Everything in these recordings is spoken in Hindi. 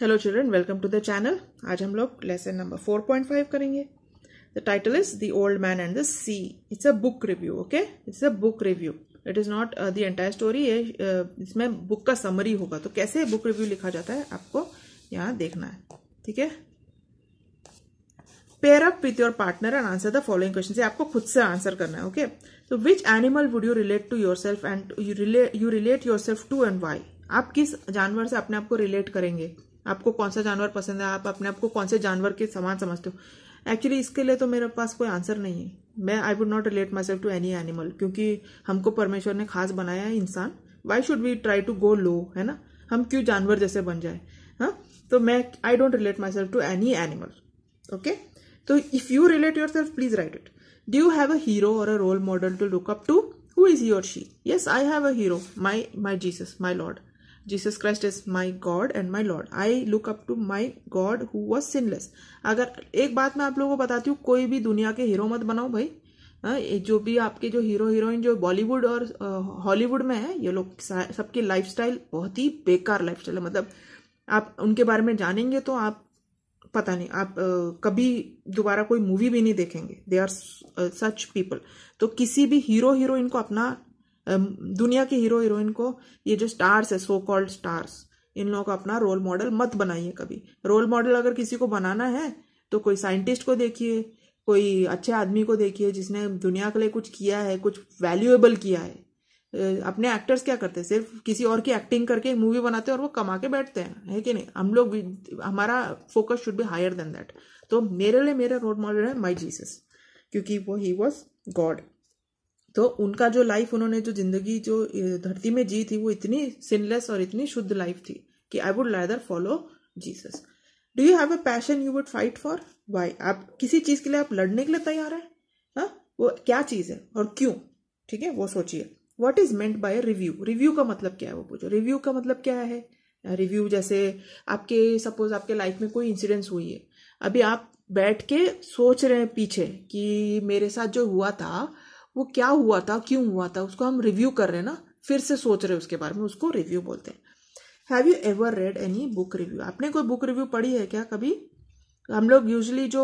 Hello children welcome to the channel आज हम लोग लेसन नंबर 4.5 करेंगे the title is the old man and the sea it's a book review okay it's a book review it is not the entire story ये uh, इसमें बुक का समरी होगा तो कैसे बुक रिव्यू लिखा जाता है आपको यहाँ देखना है ठीक है pair up with your partner and answer the following question आपको खुद से आंसर करना है ओके तो which animal would you relate to yourself and you relate yourself to and why आप किस जानवर से अपने आप को रिलेट करेंगे आपको कौन सा जानवर पसंद है आप अपने आप को कौन से जानवर के समान समझते हो एक्चुअली इसके लिए तो मेरे पास कोई आंसर नहीं है मैं I would not relate myself to any animal क्योंकि हमको परमेश्वर ने खास बनाया है इंसान why should we try to go low है ना हम क्यों जानवर जैसे बन जाए हा? तो मैं I don't relate myself to any animal okay तो if you relate yourself please write it do you have a hero और a role model to look up to who is your she yes I have a hero my my Jesus my Lord Jesus Christ is my God and my Lord I look up to my God who was sinless अगर एक बात मैं आप लोगों को बताती हूँ कोई भी दुनिया के हीरो मत बनाओ भाई हाँ, जो भी आपके जो हीरो हीरोइन जो बॉलीवुड और हॉलीवुड में है ये लोग सबकी स्टाइल बहुत ही बेकार स्टाइल है मतलब आप उनके बारे में जानेंगे तो आप पता नहीं आप कभी दोबारा कोई मूवी भी नहीं देखेंगे दे आर सच पीपल तो किसी भी हीरो हीरोइन को अपना दुनिया के हीरो हीरोइन को ये जो स्टार्स है सो कॉल्ड स्टार्स इन लोगों का अपना रोल मॉडल मत बनाइए कभी रोल मॉडल अगर किसी को बनाना है तो कोई साइंटिस्ट को देखिए कोई अच्छे आदमी को देखिए जिसने दुनिया के लिए कुछ किया है कुछ वैल्यूएबल किया है अपने एक्टर्स क्या करते हैं सिर्फ किसी और की एक्टिंग करके मूवी बनाते हैं और वो कमा के बैठते हैं है कि नहीं हम लोग हमारा focus should be higher than that तो मेरे लिए मेरा रोल मॉडल है माई जीसस क्योंकि वो ही वॉज गॉड तो उनका जो लाइफ उन्होंने जो जिंदगी जो धरती में जी थी वो इतनी सिनलेस और इतनी शुद्ध लाइफ थी कि I would rather follow Jesus do you have a passion you would fight for why आप किसी चीज के लिए आप लड़ने के लिए तैयार है हा? वो क्या चीज है और क्यों ठीक है वो सोचिए what is meant by review review का मतलब क्या है वो पूछो रिव्यू का मतलब क्या है रिव्यू जैसे आपके सपोज आपके लाइफ में कोई इंसिडेंस हुई है अभी आप बैठ के सोच रहे हैं पीछे कि मेरे साथ जो हुआ था वो क्या हुआ था क्यों हुआ था उसको हम रिव्यू कर रहे हैं ना फिर से सोच रहे उसके बारे में उसको रिव्यू बोलते हैं have you ever read any book review आपने कोई बुक रिव्यू पढ़ी है क्या कभी हम लोग यूजली जो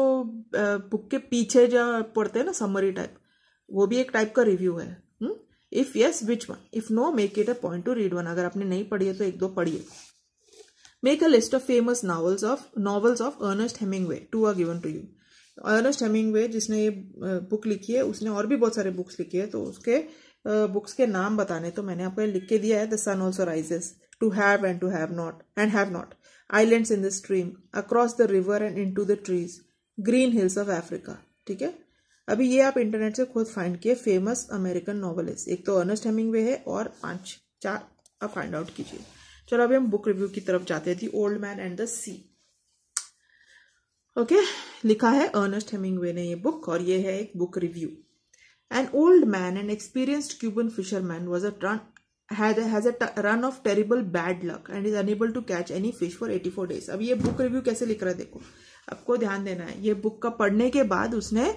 बुक के पीछे जो पढ़ते हैं ना समरी टाइप वो भी एक टाइप का रिव्यू है if yes which one if no make it a point to read one अगर आपने नहीं पढ़ी है तो एक दो पढ़िए make a list of famous novels of novels of Ernest way to are given to you Ernest Hemingway जिसने ये बुक लिखी है उसने और भी बहुत सारे बुक्स लिखी है तो उसके बुक्स के नाम बताने तो मैंने आपको लिख के दिया है the sun also rises to have and to have not and have not island in the stream across the river and into the trees green hills of Africa ठीक है अभी ये आप इंटरनेट से खुद फाइंड किए फेमस अमेरिकन नॉवलिस्ट एक तो अर्नस्ट हेमिंगवे है और पांच चार आप फाइंड आउट कीजिए चलो अभी हम बुक रिव्यू की तरफ जाते थी old man and the sea okay लिखा है अर्नेस्ट हेमिंगवे ने ये बुक और ये है एक book review an old man and experienced Cuban fisherman was a turn had has a run of terrible bad luck and is unable to catch any fish for 84 days अब ये बुक रिव्यू कैसे लिख रहा है देखो आपको ध्यान देना है ये बुक का पढ़ने के बाद उसने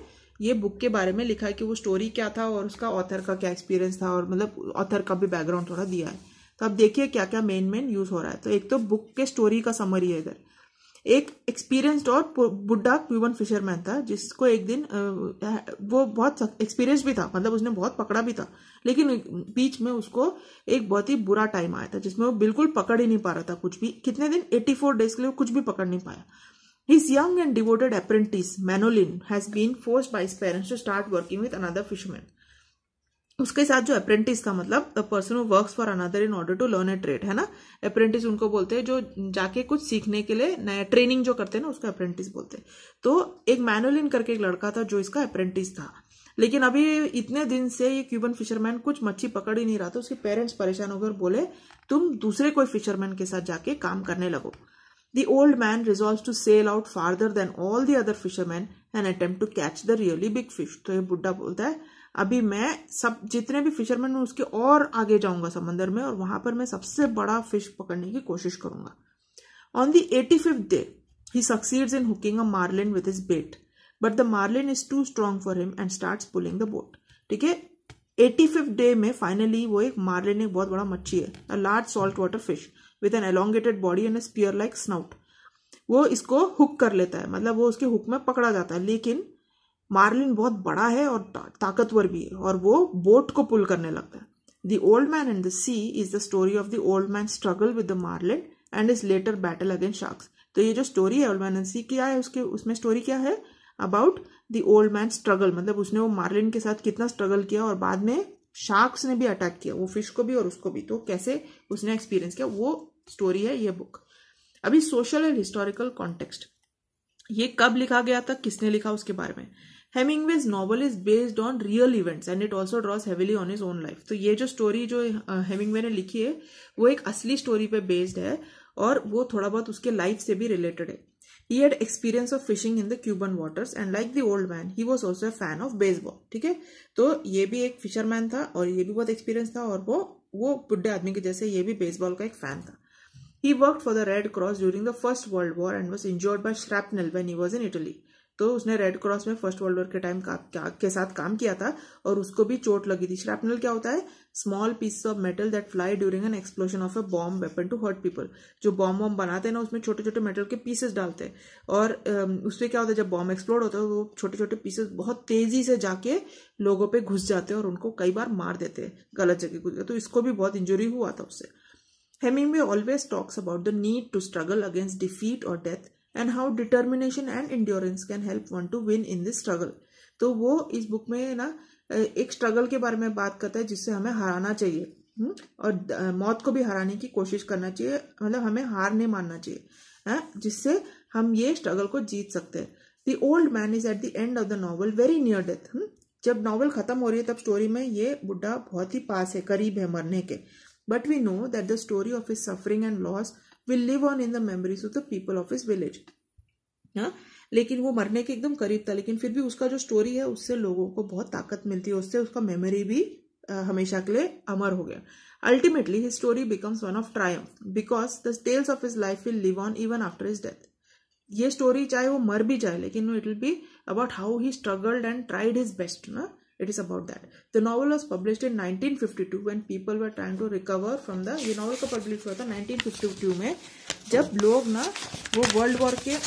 ये बुक के बारे में लिखा है कि वो स्टोरी क्या था और उसका ऑथर का क्या एक्सपीरियंस था और मतलब ऑथर का भी बैकग्राउंड थोड़ा दिया है तो अब देखिए क्या क्या मेन मेन यूज हो रहा है तो एक तो बुक के स्टोरी का समरी है इधर एक एक्सपीरियंस्ड और बुढ़ा क्यूबन फिशरमैन था जिसको एक दिन वो बहुत एक्सपीरियंस भी था मतलब उसने बहुत पकड़ा भी था लेकिन बीच में उसको एक बहुत ही बुरा टाइम आया था जिसमें वो बिल्कुल पकड़ ही नहीं पा रहा था कुछ भी कितने दिन 84 डेज के लिए कुछ भी पकड़ नहीं पाया his young and devoted apprentice Manolin has been forced by parents to start working with with fisherman उसके साथ जो अप्रेंटिस था मतलब the person work for another in order to learn a trade है ना अप्रेंटिस उनको बोलते हैं जो जाके कुछ सीखने के लिए नया ट्रेनिंग जो करते हैं ना उसको अप्रेंटिस बोलते हैं तो एक मैनुअलिन करके एक लड़का था जो इसका अप्रेंटिस था लेकिन अभी इतने दिन से ये क्यूबन फिशरमैन कुछ मच्छी पकड़ ही नहीं रहा था तो उसके पेरेंट्स परेशान होकर बोले तुम दूसरे कोई फिशरमैन के साथ जाके काम करने लगो the old man resolves to sail out farther than all the other fisherman and attempt to catch the really big fish तो ये बुढ़ा बोलता है अभी मैं सब जितने भी फिशरमैन हूँ उसके और आगे जाऊंगा समंदर में और वहां पर मैं सबसे बड़ा फिश पकड़ने की कोशिश करूंगा on the eighty fifth day he succeeds in hooking a marlin with his bait but the marlin is too strong for him and start pulling the boat ठीक है एटी फिफ्थ डे में फाइनली वो एक मार्लिन एक बहुत बड़ा मच्छी है a large salt water fish with an elongated body and spear like snout वो इसको हुक कर लेता है मतलब वो उसके हुक में पकड़ा जाता है लेकिन मार्लिन बहुत बड़ा है और ताकतवर भी है और वो बोट को पुल करने लगता है the old man and the sea is the story of the old man struggle with the marlin and his later battle against sharks तो ये जो स्टोरी है ओल्ड मैन एंड सी क्या है उसके उसमें स्टोरी क्या है about the old man struggle मतलब उसने वो मार्लिन के साथ कितना स्ट्रगल किया और बाद में शार्क्स ने भी अटैक किया वो फिश को भी और उसको भी तो कैसे उसने एक्सपीरियंस किया वो स्टोरी है ये बुक अभी सोशल एंड हिस्टोरिकल कॉन्टेक्स्ट ये कब लिखा गया था किसने लिखा उसके बारे में Hemingway's novel is based on real events and it also draws heavily on his own life तो ये जो स्टोरी जो हेमिंगवे ने लिखी है वो एक असली स्टोरी पे बेस्ड है और वो थोड़ा बहुत उसके लाइफ से भी रिलेटेड है he had experience of fishing in the Cuban waters and like the old man he was also a fan of baseball ठीक है तो ये भी एक फिशरमैन था और ये भी बहुत एक्सपीरियंस था और वो वो बुढ़े आदमी के जैसे ये भी बेसबॉल का एक फैन था he work for the Red Cross during the First World War and was injured by shrapnel when he was in Italy तो उसने रेड क्रॉस में फर्स्ट वर्ल्ड वॉर के टाइम के साथ काम किया था और उसको भी चोट लगी थी श्रैपनल क्या होता है small piece of metal that fly during an explosion of a bomb weapon to hurt people जो बॉम्ब वॉम्ब बनाते हैं ना उसमें छोटे छोटे मेटल के पीसेस डालते हैं और उसमें क्या होता है जब बॉम्ब एक्सप्लोड होता है तो वो छोटे छोटे पीसेस बहुत तेजी से जाके लोगों पर घुस जाते हैं और उनको कई बार मार देते हैं गलत जगह घुस तो इसको भी बहुत इंजुरी हुआ था उससे Hemingway always talks about the need to struggle against defeat और death and how determination and endurance can help one to win in this struggle तो वो इस बुक में ना एक स्ट्रगल के बारे में बात करता है जिससे हमें हराना चाहिए हम्म, और मौत को भी हराने की कोशिश करना चाहिए मतलब हमें हार नहीं मानना चाहिए है? हाँ, जिससे हम ये स्ट्रगल को जीत सकते हैं the old man is at the end of the novel very near death जब नॉवल खत्म हो रही है तब स्टोरी में ये बुढ़ा बहुत ही पास है करीब है मरने के but we know that the story of his suffering and loss will live on in the memories of the people of his village ना हाँ? लेकिन वो मरने के एकदम करीब था लेकिन फिर भी उसका जो स्टोरी है उससे लोगों को बहुत ताकत मिलती है उससे उसका मेमोरी भी हमेशा के लिए अमर हो गया ultimately his story becomes one of triumph because the tales of his life will live on even after his death ये स्टोरी चाहे वो मर भी जाए लेकिन it will be about how he struggled and tried his best ना It is about that. The novel was published in 1952 when people were trying to recover from the ये novel का publish हुआ था 1952 mein jab log na wo world war ke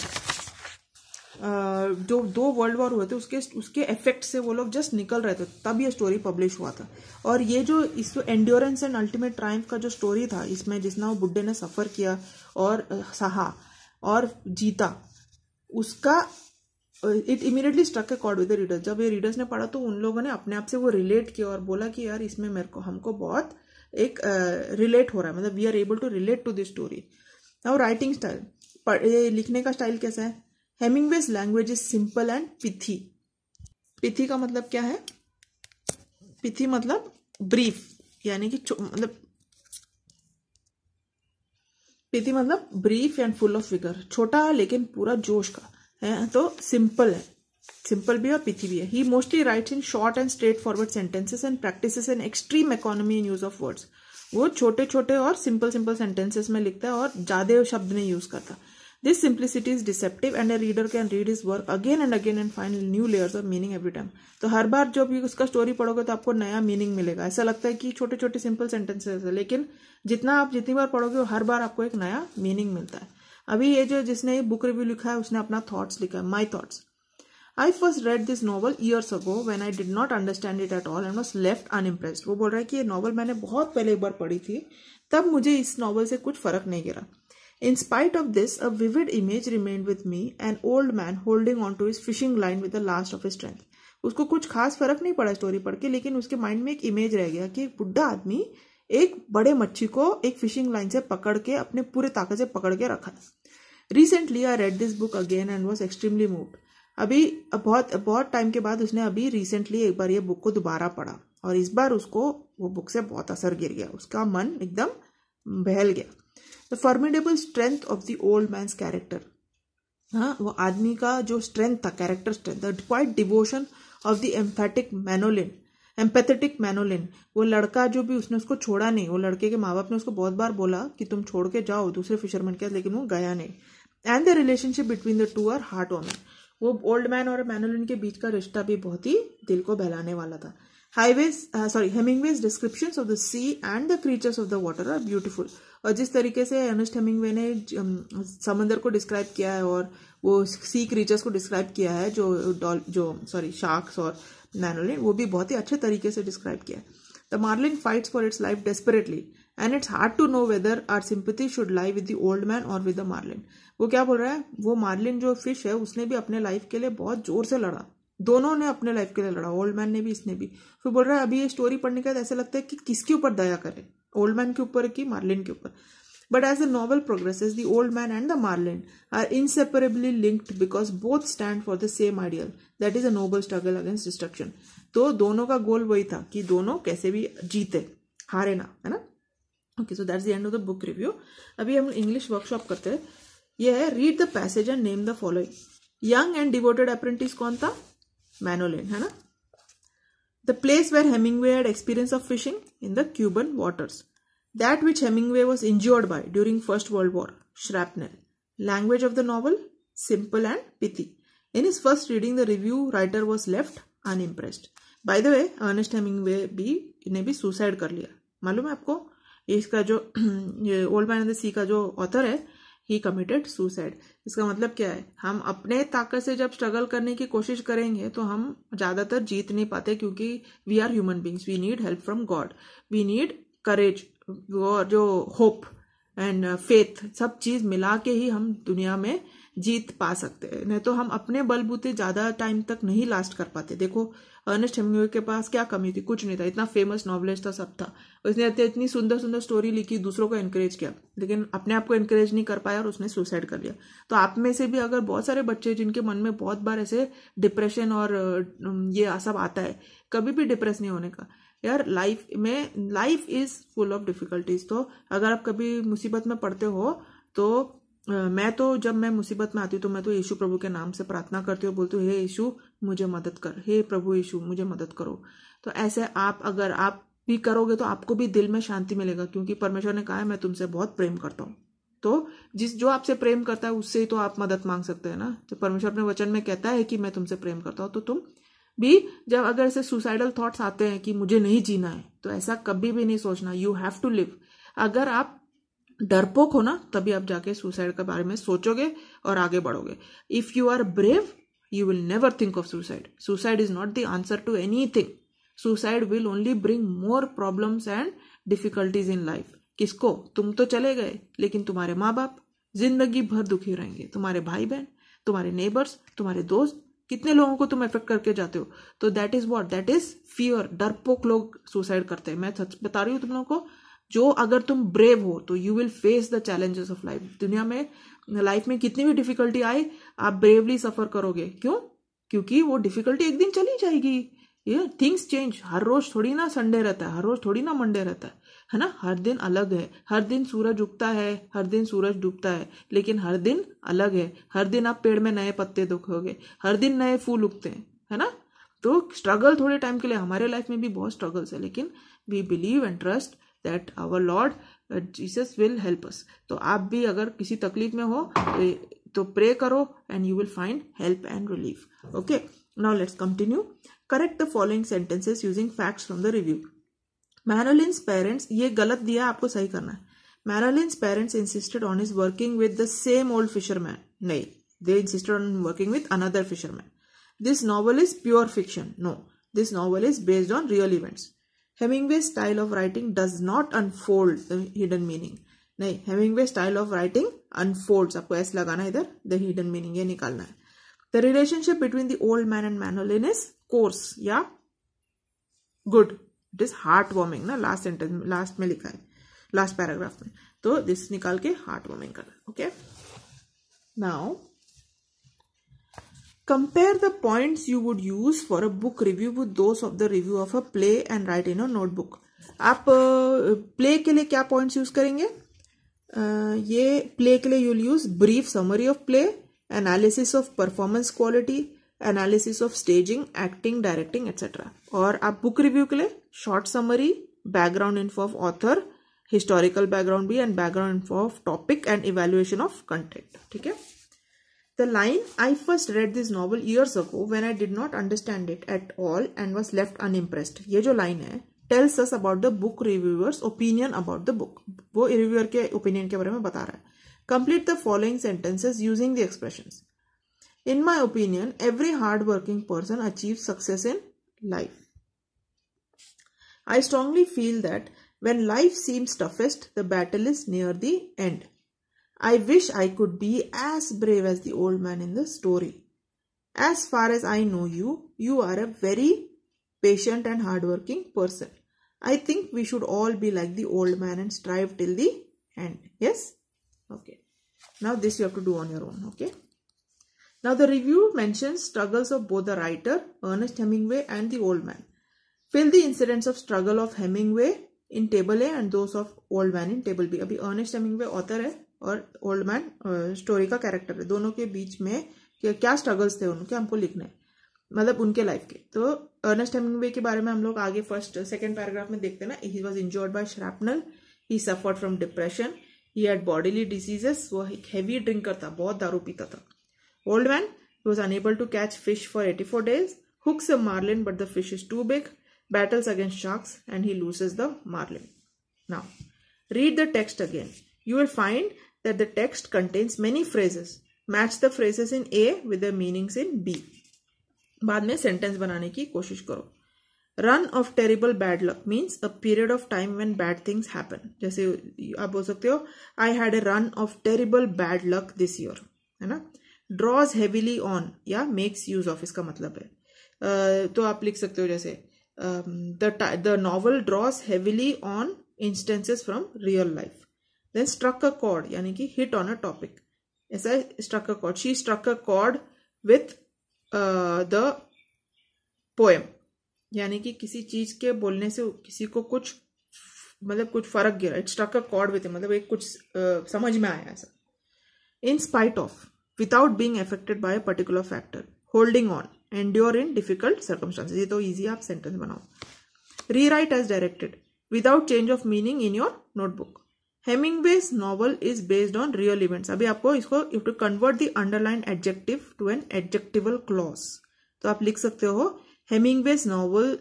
जो दो वर्ल्ड वॉर हुए थे उसके उसके इफेक्ट से वो लोग जस्ट निकल रहे थे तब ये स्टोरी पब्लिश हुआ था और ये जो इस एंड्योरेंस एंड अल्टीमेट ट्राइम्फ का जो स्टोरी था इसमें जिसना वो बुड्ढे ने सफ़र किया और सहा और जीता उसका it immediately struck a chord with readers जब ये रीडर्स ने पढ़ा तो उन लोगों ने अपने आप से वो रिलेट किया और बोला कि यार इसमें मेरे को हमको बहुत एक रिलेट uh, हो रहा है मतलब we are able to relate to this story और राइटिंग स्टाइल ये लिखने का स्टाइल कैसा है his language is simple and pithy pithy का मतलब क्या है पिथी मतलब ब्रीफ यानी कि मतलब पिथी मतलब brief and full of figure छोटा लेकिन पूरा जोश का तो है तो सिंपल है सिंपल भी और पिथी भी है he mostly write in short and straight forward sentences and practice and extreme economy in use of words वो छोटे छोटे और सिंपल सिंपल सेंटेंसेस में लिखता है और ज्यादा शब्द नहीं यूज करता this simplicity is deceptive and a reader can read his work again and again and final new layers of meaning every time तो हर बार जब भी उसका स्टोरी पढ़ोगे तो आपको नया मीनिंग मिलेगा ऐसा लगता है कि छोटे छोटे सिंपल सेंटेंसेस है लेकिन जितना आप जितनी बार पढ़ोगे हर बार आपको एक नया मीनिंग मिलता है अभी ये जो जिसने ये बुक रिव्यू लिखा है उसने अपना थॉट्स लिखा है my thoughts I first read this novel years ago when I did not understand it at all and was left unimpressed वो बोल रहा है कि ये नॉवल मैंने बहुत पहले एक बार पढ़ी थी तब मुझे इस नॉवल से कुछ फर्क नहीं गिरा in spite of this a vivid image remained with me an old man holding on to his fishing line with the last of strength उसको कुछ खास फर्क नहीं पड़ा स्टोरी पढ़ के लेकिन उसके माइंड में एक इमेज रह गया कि एक बुढ़ा आदमी एक बड़े मच्छी को एक फिशिंग लाइन से पकड़ के अपने पूरे ताकत से पकड़ के रखा है recently I read this book again and was extremely move अभी बहुत बहुत टाइम के बाद उसने अभी रिसेंटली एक बार ये बुक को दोबारा पढ़ा और इस बार उसको वो बुक से बहुत असर गिर गया उसका मन एकदम बहल गया the formidable strength of the old man's character हाँ वो आदमी का जो स्ट्रेंथ था character strength the quiet devotion of the emphatic Manolin empathetic Manolin वो लड़का जो भी उसने उसको छोड़ा नहीं वो लड़के के माँ बाप ने उसको बहुत बार बोला कि तुम छोड़ के जाओ दूसरे फिशरमैन के लेकिन वो गया नहीं and the relationship between the two are heartwarming वो ओल्ड मैन और मैनोलिन के बीच का रिश्ता भी बहुत ही दिल को बहलाने वाला था highways sorry Hemingway's description of the sea and the creatures of the water are beautiful और जिस तरीके से एर्नेस्ट हेमिंगवे ने um, समंदर को डिस्क्राइब किया है और वो सी क्रीचर्स को डिस्क्राइब किया है जो डॉल जो सॉरी शार्क्स और मैनोलिन वो भी बहुत ही अच्छे तरीके से डिस्क्राइब किया है the marlin fights for its life desperately and it's hard to know whether our sympathy should lie with the old man और विद द मार्लिन वो क्या बोल रहा है वो मार्लिन जो फिश है उसने भी अपने लाइफ के लिए बहुत जोर से लड़ा दोनों ने अपने लाइफ के लिए लड़ा ओल्ड मैन ने भी इसने भी फिर बोल रहा है अभी ये स्टोरी पढ़ने के बाद ऐसा लगता है कि किसके ऊपर दया करे ओल्ड मैन के ऊपर कि मार्लिन के ऊपर but as the progress is the old man and the marlin are inseparably linked because both stand for the same ideal that is a noble struggle against destruction तो दोनों का गोल वही था कि दोनों कैसे भी जीते हारे ना है ना okay so that's the end of the book review अभी हम इंग्लिश वर्कशॉप करते हैं यह है read the passage and name the following young and devoted apprentice कौन था मैनोलिन है ना the place where Hemingway had experience of fishing in the Cuban waters that which Hemingway was injured by during First World War shrapnel language of the novel simple and pithy. In his first reading the review writer was left unimpressed. By the way, Hemingway भी ने भी सुसाइड कर लिया मालूम है आपको इसका जो ओल्ड मैन द सी का जो ऑथर है ही कमिटेड सुसाइड इसका मतलब क्या है हम अपने ताकत से जब स्ट्रगल करने की कोशिश करेंगे तो हम ज़्यादातर जीत नहीं पाते क्योंकि we are human beings we need help from God we need courage और जो होप एंड फेथ सब चीज़ मिला के ही हम दुनिया में जीत पा सकते हैं नहीं तो हम अपने बलबूते ज्यादा टाइम तक नहीं लास्ट कर पाते देखो अर्नेस्ट हेमिंगवे के पास क्या कमी थी कुछ नहीं था इतना फेमस नॉवलिस्ट था सब था उसने इतनी सुंदर सुंदर स्टोरी लिखी दूसरों को एनकरेज किया लेकिन अपने आप को एनकरेज नहीं कर पाया और उसने सुसाइड कर लिया तो आप में से भी अगर बहुत सारे बच्चे जिनके मन में बहुत बार ऐसे डिप्रेशन और ये सब आता है कभी भी डिप्रेस नहीं होने का यार लाइफ में life is full of difficulties तो अगर आप कभी मुसीबत में पड़ते हो तो मैं तो जब मैं मुसीबत में आती हूँ तो मैं तो यीशु प्रभु के नाम से प्रार्थना करती हूँ बोलती हूँ हे यीशु मुझे मदद कर हे प्रभु यीशु मुझे मदद करो तो ऐसे आप अगर आप भी करोगे तो आपको भी दिल में शांति मिलेगा क्योंकि परमेश्वर ने कहा है मैं तुमसे बहुत प्रेम करता हूँ तो जिस जो आपसे प्रेम करता है उससे ही तो आप मदद मांग सकते हैं ना तो परमेश्वर अपने वचन में कहता है कि मैं तुमसे प्रेम करता हूँ तो तुम भी जब अगर ऐसे सुसाइडल थॉट्स आते हैं कि मुझे नहीं जीना है तो ऐसा कभी भी नहीं सोचना यू हैव टू लिव अगर आप डरपोक हो ना तभी आप जाके सुसाइड के बारे में सोचोगे और आगे बढ़ोगे if you are brave you will never think of suicide suicide is not the answer to anything suicide will only bring more problems and difficulties in life किसको तुम तो चले गए लेकिन तुम्हारे माँ बाप जिंदगी भर दुखी रहेंगे तुम्हारे भाई बहन तुम्हारे नेबर्स तुम्हारे दोस्त कितने लोगों को तुम इफेक्ट करके जाते हो तो that is what that is fear डरपोक लोग सुसाइड करते हैं मैं सच बता रही हूँ तुम लोगों को जो अगर तुम ब्रेव हो तो you will face the challenges of life दुनिया में लाइफ में कितनी भी डिफिकल्टी आए आप ब्रेवली सफर करोगे क्यों क्योंकि वो डिफिकल्टी एक दिन चली जाएगी ये थिंग्स चेंज हर रोज थोड़ी ना संडे रहता है हर रोज थोड़ी ना मंडे रहता है है ना हर दिन अलग है हर दिन सूरज उगता है हर दिन सूरज डूबता है लेकिन हर दिन अलग है हर दिन आप पेड़ में नए पत्ते दुखोगे हर दिन नए फूल उगते हैं है ना तो स्ट्रगल थोड़े टाइम के लिए हमारे लाइफ में भी बहुत स्ट्रगल्स है लेकिन we believe and trust that our Lord Jesus will help us तो आप भी अगर किसी तकलीफ में हो तो प्रे करो and you will find help and relief okay now let's continue correct the following sentences using facts from the review Manolin's parents ये गलत दिया आपको सही करना है Manolin's parents insisted on his working with the same old fisherman नहीं they insisted on working with another fisherman this novel is pure fiction no this novel is based on real events Hemingway style of writing does not unfold the hidden meaning नहीं Hemingway style of writing unfold आपको ऐसा लगाना है इधर द हिडन मीनिंग ये निकालना है the relationship between the old man and Manolin is coarse या good it is heartwarming ना लास्ट सेंटेंस लास्ट में लिखा है लास्ट पैराग्राफ में तो दिस निकाल के हार्ट वार्मिंग करना okay now Compare the points you would use for a book review with those of the review of a play and write in a notebook. आप प्ले के लिए क्या पॉइंट्स यूज करेंगे ये प्ले के लिए यूल use brief summary of play analysis of performance quality analysis of staging acting directing etcetera और आप बुक रिव्यू के लिए short summary background info of author historical background भी and background info of topic and evaluation of content ठीक है The line, I first read this novel years ago when I did not understand it at all and was left unimpressed. ये जो line है tells us about the book reviewer's opinion about the book. वो reviewer के opinion के बारे में बता रहा है complete the following sentences using the expressions. In my opinion, every hardworking person achieves success in life. I strongly feel that when life seems toughest, the battle is near the end. I wish I could be as brave as the old man in the story. As far as I know you, you are a very patient and hardworking person. I think we should all be like the old man and strive till the end. Yes? Okay. Now this you have to do on your own. Okay. Now the review mentions struggles of both the writer, Ernest Hemingway and the old man. Fill the incidents of struggle of Hemingway in table A and those of old man in table B. अभी Ernest Hemingway author है और ओल्ड मैन स्टोरी का कैरेक्टर है दोनों के बीच में क्या स्ट्रगल्स थे उनके हमको लिखना है मतलब उनके लाइफ के तो अर्नेस्ट हेमिंगवे के बारे में हम लोग आगे फर्स्ट सेकेंड पैराग्राफ में देखते ना he was injured by shrapnel he suffered from depression he had bodily diseases वो हैवी ड्रिंकर था बहुत दारू पीता था old man he was unable to catch fish for eighty four days hooks a marlin but the fish is too big battles against sharks and he lose the marlin now read the text again you will find that the text contains many phrases match the phrases in A with the meanings in B बाद में सेंटेंस बनाने की कोशिश करो run of terrible bad luck means a period of time when bad things happen जैसे आप बोल सकते हो I had a run of terrible bad luck this year है ना ड्रॉज हैवीली ऑन या मेक्स यूज ऑफ इसका मतलब है uh, तो आप लिख सकते हो जैसे the novel draws heavily on instances from real life then struck a chord यानी कि हिट ऑन अ टॉपिक ऐसा struck a chord she struck a chord with the poem यानी कि किसी चीज के बोलने से किसी को कुछ मतलब कुछ फर्क गिरा it struck a chord with मतलब एक कुछ uh, समझ में आया ऐसा in spite of without being affected by particular factor holding on and your in difficult circumstances ये तो ईजी आप सेंटेंस बनाओ rewrite as directed without change of meaning in your notebook Hemingway's novel is based on real events. अभी आपको इसको to convert the underlined adjective to an adjectival clause. तो आप लिख सकते हो Hemingway's novel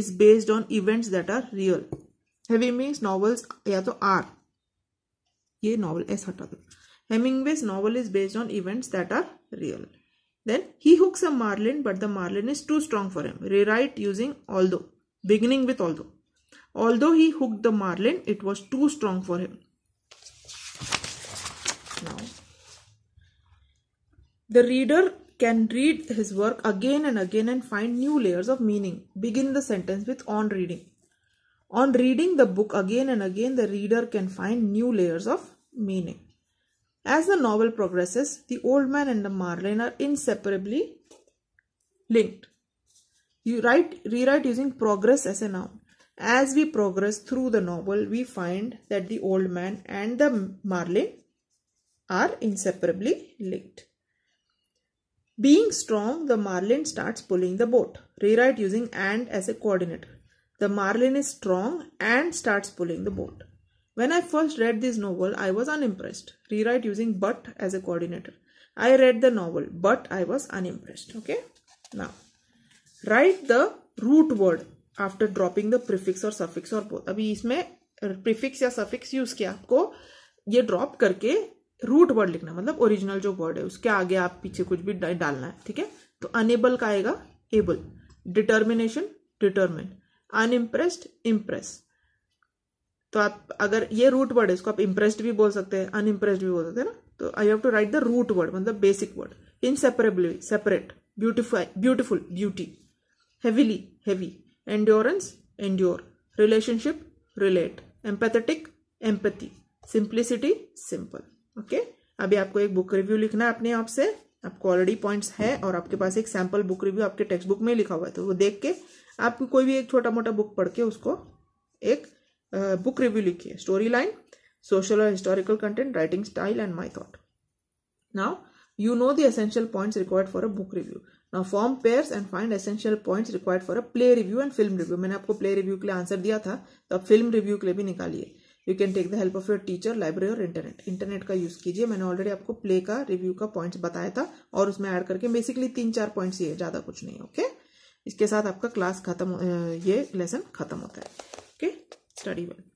is based on events that are real. Hemingway's novels या तो आर ये नॉवल ऐसा हटा दो Hemingway's novel is based on events that are real. Then he hooks a marlin, but the marlin is too strong for him. Rewrite using although, beginning with although. Although he hooked the marlin, it was too strong for him. The reader can read his work again and again and find new layers of meaning. Begin the sentence with on reading. On reading the book again and again, the reader can find new layers of meaning. As the novel progresses, the old man and the Marlin are inseparably linked. You write, rewrite using progress as a noun. As we progress through the novel, we find that the old man and the Marlin are inseparably linked. Being strong, the marlin starts pulling the boat. Rewrite using and as a coordinator. The marlin is strong and starts pulling the boat. When I first read this novel, I was unimpressed. Rewrite using but as a coordinator. I read the novel, but I was unimpressed. Okay. Now, write the root word after dropping the prefix or suffix or both. अभी इसमें prefix या suffix use किया आपको ये drop करके रूट वर्ड लिखना मतलब ओरिजिनल जो वर्ड है उसके आगे आप पीछे कुछ भी डालना है ठीक है तो अनेबल का आएगा able determination determine unimpressed impress तो आप अगर ये रूट वर्ड है इसको आप इम्प्रेस्ड भी बोल सकते हैं अनइम्प्रेस्ड भी बोल सकते हैं ना तो I have to write the root word मतलब basic word inseparably separate beautify beautiful beauty heavily heavy endurance endure relationship relate empathetic empathy simplicity simple okay अभी आपको एक बुक रिव्यू लिखना है अपने आप से आपको ऑलरेडी पॉइंट है और आपके पास एक सैम्पल बुक रिव्यू आपके टेक्स्ट बुक में लिखा हुआ है तो वो देख के आप कोई भी एक छोटा मोटा बुक पढ़ के उसको एक बुक रिव्यू लिखिए स्टोरी लाइन सोशल और historical content writing style and my thought now you know essential point required for a book review now form pair and find essential point required for a play review and film review मैंने आपको प्ले रिव्यू के लिए आंसर दिया था तो आप फिल्म रिव्यू के लिए भी निकालिए you can take the help of your teacher library और इंटरनेट इंटरनेट का यूज कीजिए मैंने ऑलरेडी आपको प्ले का रिव्यू का पॉइंट्स बताया था और उसमें ऐड करके बेसिकली तीन चार पॉइंट्स ये ज्यादा कुछ नहीं ओके okay? इसके साथ आपका क्लास खत्म ये लेसन खत्म होता है ओके स्टडी वेल